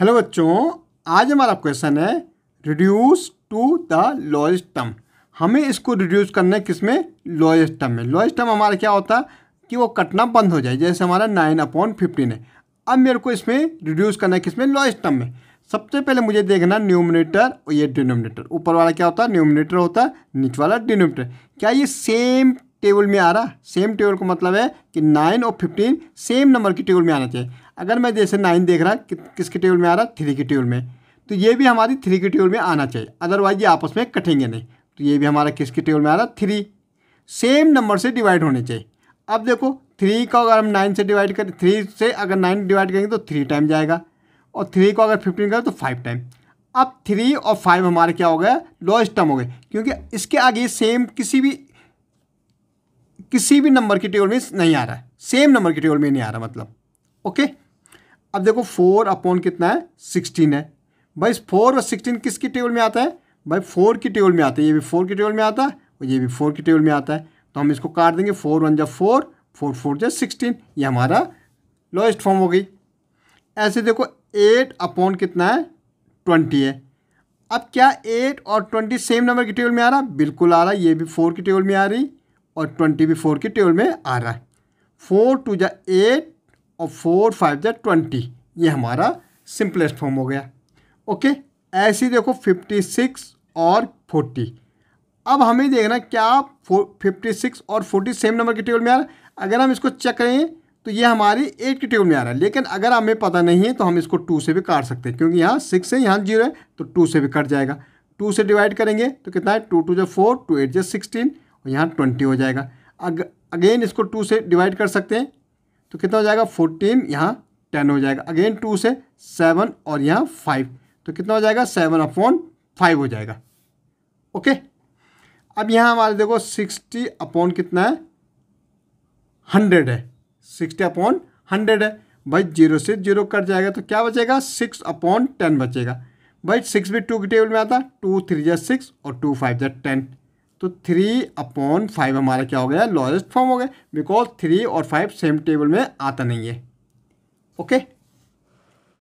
Hello बच्चों आज हमारा क्वेश्चन है reduce to the lowest term हमें इसको रिड्यूस करना है किस में टर्म में लोएस्ट टर्म हमारा क्या होता है कि वो कटना बंद हो जाए जैसे हमारा नाइन अपॉन फिफ्टीन है अब मेरे को इसमें रिड्यूस करना है किस में टर्म में सबसे पहले मुझे देखना न्यूमिनेटर और ये डिनोमिनेटर ऊपर वाला क्या होता है न्यूमिनेटर होता है नीचे वाला डिनोमिनेटर क्या ये सेम टेबल में आ रहा सेम टेबल का मतलब है कि नाइन और फिफ्टीन सेम नंबर की टेबल में आना चाहिए अगर मैं जैसे नाइन देख रहा कि, किसके टेबल में आ रहा थ्री के टेबल में तो ये भी हमारी थ्री के टेबल में आना चाहिए अदरवाइज ये आपस में कटेंगे नहीं तो ये भी हमारा किसके टेबल में आ रहा थ्री सेम नंबर से डिवाइड होने चाहिए अब देखो थ्री को अगर हम नाइन से डिवाइड करें थ्री से अगर नाइन डिवाइड करेंगे तो थ्री टाइम जाएगा और थ्री को अगर फिफ्टीन करें तो फाइव टाइम अब थ्री और फाइव हमारे क्या हो गया लोएस्ट टर्म हो गए क्योंकि इसके आगे सेम किसी भी किसी भी नंबर की टेबल में नहीं आ रहा है सेम नंबर की टेबल में नहीं आ रहा मतलब ओके अब देखो फोर अपॉन कितना है सिक्सटीन है भाई फोर और सिक्सटीन किसकी टेबल में आता है भाई फोर की टेबल में आता है ये भी फोर की टेबल में आता है और ये भी फोर की टेबल में आता है तो हम इसको काट देंगे फोर वन जा फोर फोर फोर जा सिक्सटीन ये हमारा लोएस्ट फॉर्म हो गई ऐसे देखो एट अपॉन कितना है ट्वेंटी है अब क्या एट और ट्वेंटी सेम नंबर की टेबल में आ रहा बिल्कुल आ रहा ये भी फोर की टेबल में आ रही और ट्वेंटी भी फोर की टेबल में आ रहा है फोर टू जा एट और फोर फाइव जै ट्वेंटी ये हमारा सिंपलेस्ट फॉर्म हो गया ओके ऐसे देखो फिफ्टी सिक्स और फोर्टी अब हमें देखना क्या फिफ्टी सिक्स और फोर्टी सेम नंबर के टेबल में आ रहा है अगर हम इसको चेक करें तो ये हमारी एट के टेबल में आ रहा है लेकिन अगर हमें पता नहीं है तो हम इसको टू से भी काट सकते हैं क्योंकि यहाँ सिक्स है यहाँ जीरो है तो टू से भी कट जाएगा टू से डिवाइड करेंगे तो कितना है टू टू जो फोर टू एट जो सिक्सटीन और यहाँ ट्वेंटी हो जाएगा अग अगेन इसको टू से डिवाइड कर सकते हैं तो कितना हो जाएगा फोर्टीन यहाँ टेन हो जाएगा अगेन टू से सेवन और यहाँ फाइव तो कितना हो जाएगा सेवन अपॉन फाइव हो जाएगा ओके अब यहाँ हमारे देखो सिक्सटी अपॉन कितना है हंड्रेड है सिक्सटी अपॉन हंड्रेड है भाई जीरो से जीरो कट जाएगा तो क्या बचेगा सिक्स अपॉन टेन बचेगा भाई सिक्स भी टू की टेबल में आता टू थ्री जै सिक्स और टू फाइव जै टेन तो थ्री अपॉन फाइव हमारा क्या हो गया लॉजेस्ट फॉर्म हो गया बिकॉज थ्री और फाइव सेम टेबल में आता नहीं है ओके okay?